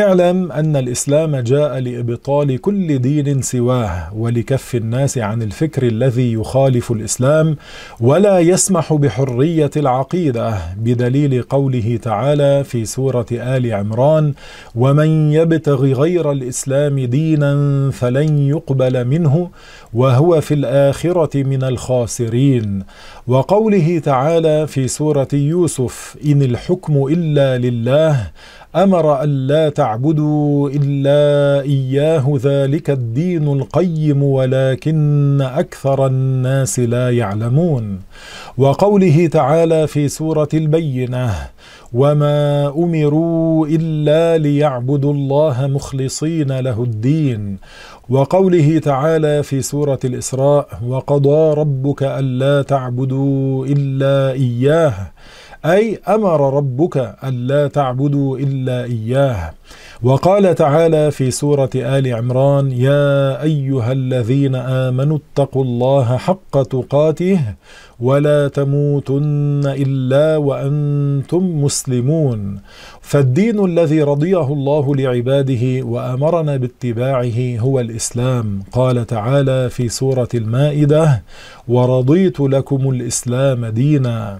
اعلم أن الإسلام جاء لإبطال كل دين سواه ولكف الناس عن الفكر الذي يخالف الإسلام ولا يسمح بحرية العقيدة بدليل قوله تعالى في سورة آل عمران ومن يبتغ غير الإسلام دينا فلن يقبل منه وهو في الآخرة من الخاسرين وقوله تعالى في سورة يوسف إن الحكم إلا لله أمر أن تعلم تعبدوا إلا إياه ذلك الدين القيم ولكن أكثر الناس لا يعلمون وقوله تعالى في سورة البينة وما أمروا إلا ليعبدوا الله مخلصين له الدين وقوله تعالى في سورة الإسراء وقضى ربك ألا تعبدوا إلا إياه أي أمر ربك ألا تعبدوا إلا إياه وقال تعالى في سورة آل عمران يا أيها الذين آمنوا اتقوا الله حق تقاته ولا تموتن إلا وأنتم مسلمون فالدين الذي رضيه الله لعباده وأمرنا باتباعه هو الإسلام قال تعالى في سورة المائدة ورضيت لكم الإسلام دينا